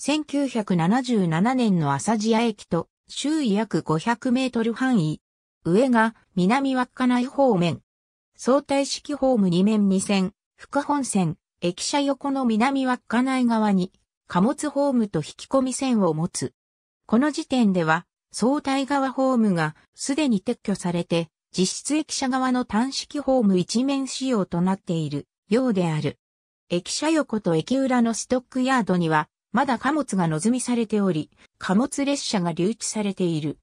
1977年の朝地屋駅と周囲約500メートル範囲。上が南稚内方面。相対式ホーム2面2線、副本線、駅舎横の南稚内側に貨物ホームと引き込み線を持つ。この時点では相対側ホームがすでに撤去されて実質駅舎側の単式ホーム一面仕様となっているようである。駅舎横と駅裏のストックヤードにはまだ貨物が望みされており、貨物列車が留置されている。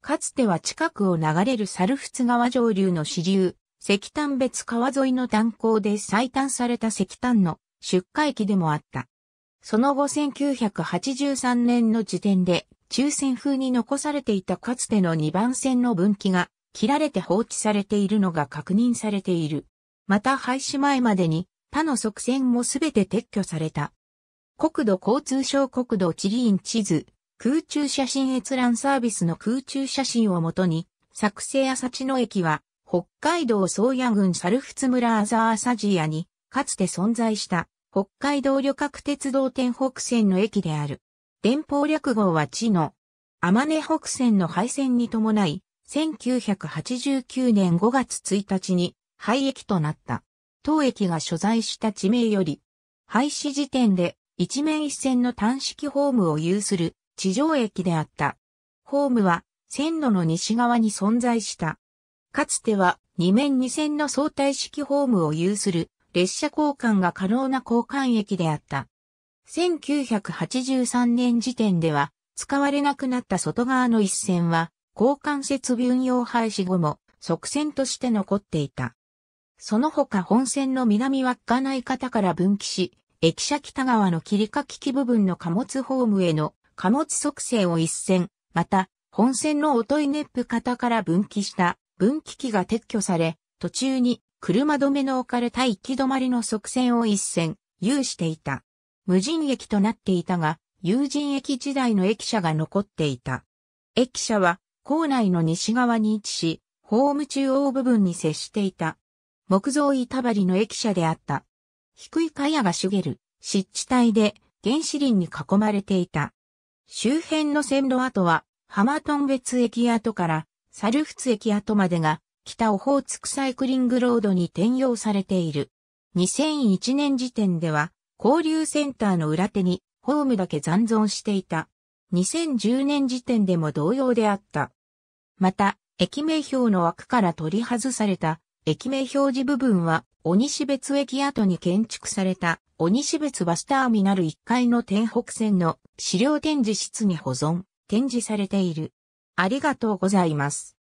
かつては近くを流れる猿払川上流の支流、石炭別川沿いの炭鉱で採炭された石炭の出荷駅でもあった。その後1983年の時点で、抽選風に残されていたかつての2番線の分岐が切られて放置されているのが確認されている。また廃止前までに他の側線もすべて撤去された。国土交通省国土地理院地図、空中写真閲覧サービスの空中写真をもとに、作成朝地の駅は、北海道宗谷郡猿払村アザーサジアに、かつて存在した、北海道旅客鉄道天北線の駅である。電報略号は地の、天根北線の廃線に伴い、1989年5月1日に廃駅となった。当駅が所在した地名より、廃止時点で一面一線の単式ホームを有する地上駅であった。ホームは線路の西側に存在した。かつては二面二線の相対式ホームを有する列車交換が可能な交換駅であった。1983年時点では使われなくなった外側の一線は交換設備運用廃止後も側線として残っていた。その他本線の南稚内方から分岐し、駅舎北側の切り欠き部分の貨物ホームへの貨物促成を一線、また、本線の音いネップ型から分岐した分岐機が撤去され、途中に車止めの置かれた行き止まりの側線を一線、有していた。無人駅となっていたが、有人駅時代の駅舎が残っていた。駅舎は、校内の西側に位置し、ホーム中央部分に接していた。木造板張りの駅舎であった。低い茅が茂る湿地帯で原子林に囲まれていた。周辺の線路跡は、浜マトン別駅跡から猿仏駅跡までが北オホーツクサイクリングロードに転用されている。2001年時点では、交流センターの裏手にホームだけ残存していた。2010年時点でも同様であった。また、駅名標の枠から取り外された駅名表示部分は鬼志別駅跡に建築された鬼志別バスターミナル1階の天北線の資料展示室に保存、展示されている。ありがとうございます。